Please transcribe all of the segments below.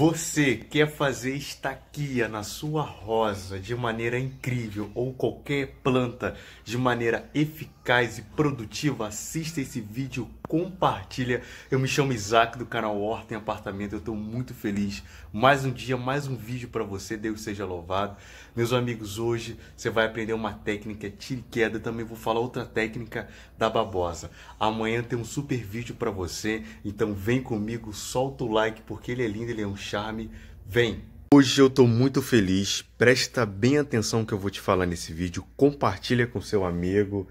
Você quer fazer estaquia na sua rosa de maneira incrível ou qualquer planta de maneira eficaz e produtiva? Assista esse vídeo, compartilha. Eu me chamo Isaac do canal Horta em Apartamento. Eu estou muito feliz. Mais um dia, mais um vídeo para você. Deus seja louvado. Meus amigos, hoje você vai aprender uma técnica tiro queda. Também vou falar outra técnica da babosa. Amanhã tem um super vídeo para você. Então vem comigo, solta o like porque ele é lindo, ele é um charme vem. Hoje eu estou muito feliz, presta bem atenção que eu vou te falar nesse vídeo, compartilha com seu amigo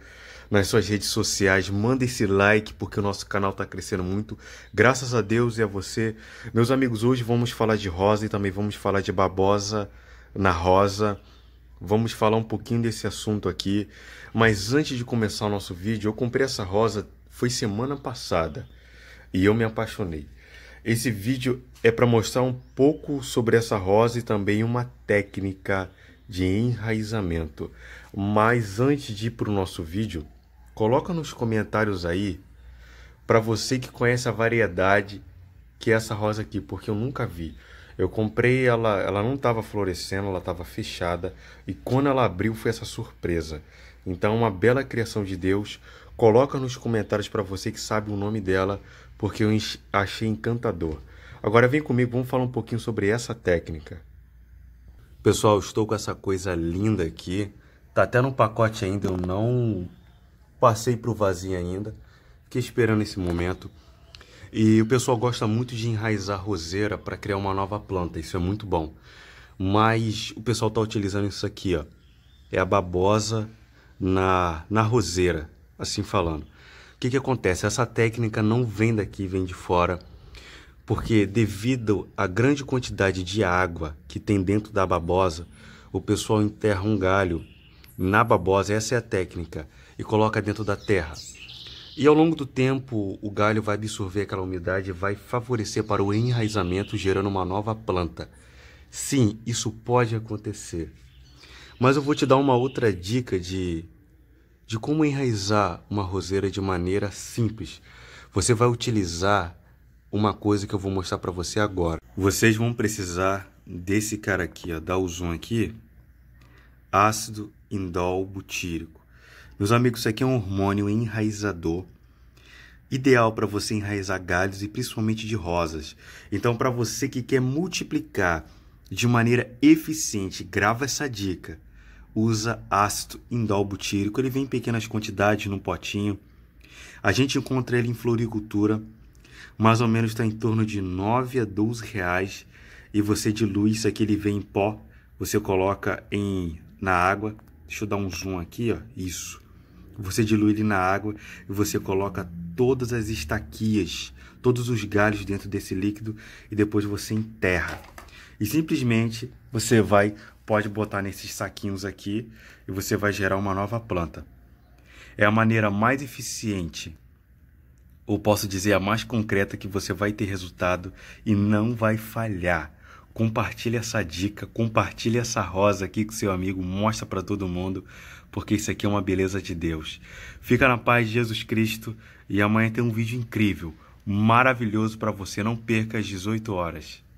nas suas redes sociais, manda esse like porque o nosso canal está crescendo muito, graças a Deus e a você. Meus amigos, hoje vamos falar de Rosa e também vamos falar de Babosa na Rosa, Vamos falar um pouquinho desse assunto aqui, mas antes de começar o nosso vídeo, eu comprei essa rosa foi semana passada e eu me apaixonei. Esse vídeo é para mostrar um pouco sobre essa rosa e também uma técnica de enraizamento. Mas antes de ir para o nosso vídeo, coloca nos comentários aí para você que conhece a variedade que é essa rosa aqui, porque eu nunca vi. Eu comprei ela, ela não estava florescendo, ela estava fechada e quando ela abriu foi essa surpresa. Então, uma bela criação de Deus Coloca nos comentários para você que sabe o nome dela, porque eu achei encantador. Agora vem comigo, vamos falar um pouquinho sobre essa técnica. Pessoal, estou com essa coisa linda aqui. Tá até no pacote ainda, eu não passei pro vazio ainda. Fiquei esperando esse momento. E o pessoal gosta muito de enraizar roseira para criar uma nova planta, isso é muito bom. Mas o pessoal está utilizando isso aqui, ó. É a babosa na, na roseira assim falando. O que, que acontece? Essa técnica não vem daqui, vem de fora, porque devido à grande quantidade de água que tem dentro da babosa, o pessoal enterra um galho na babosa, essa é a técnica, e coloca dentro da terra. E ao longo do tempo, o galho vai absorver aquela umidade e vai favorecer para o enraizamento, gerando uma nova planta. Sim, isso pode acontecer. Mas eu vou te dar uma outra dica de de como enraizar uma roseira de maneira simples. Você vai utilizar uma coisa que eu vou mostrar para você agora. Vocês vão precisar desse cara aqui, ó, dá o zoom aqui, ácido indol butírico. Meus amigos, isso aqui é um hormônio enraizador, ideal para você enraizar galhos e principalmente de rosas. Então, para você que quer multiplicar de maneira eficiente, grava essa dica usa ácido indolbutírico. Ele vem em pequenas quantidades num potinho. A gente encontra ele em floricultura, mais ou menos está em torno de 9 a 12 reais. E você dilui isso aqui, ele vem em pó, você coloca em na água. Deixa eu dar um zoom aqui, ó. Isso. Você dilui ele na água e você coloca todas as estaquias, todos os galhos dentro desse líquido e depois você enterra. E simplesmente você vai pode botar nesses saquinhos aqui e você vai gerar uma nova planta. É a maneira mais eficiente, ou posso dizer a mais concreta, que você vai ter resultado e não vai falhar. Compartilhe essa dica, compartilhe essa rosa aqui com seu amigo, mostra para todo mundo, porque isso aqui é uma beleza de Deus. Fica na paz de Jesus Cristo e amanhã tem um vídeo incrível, maravilhoso para você. Não perca às 18 horas.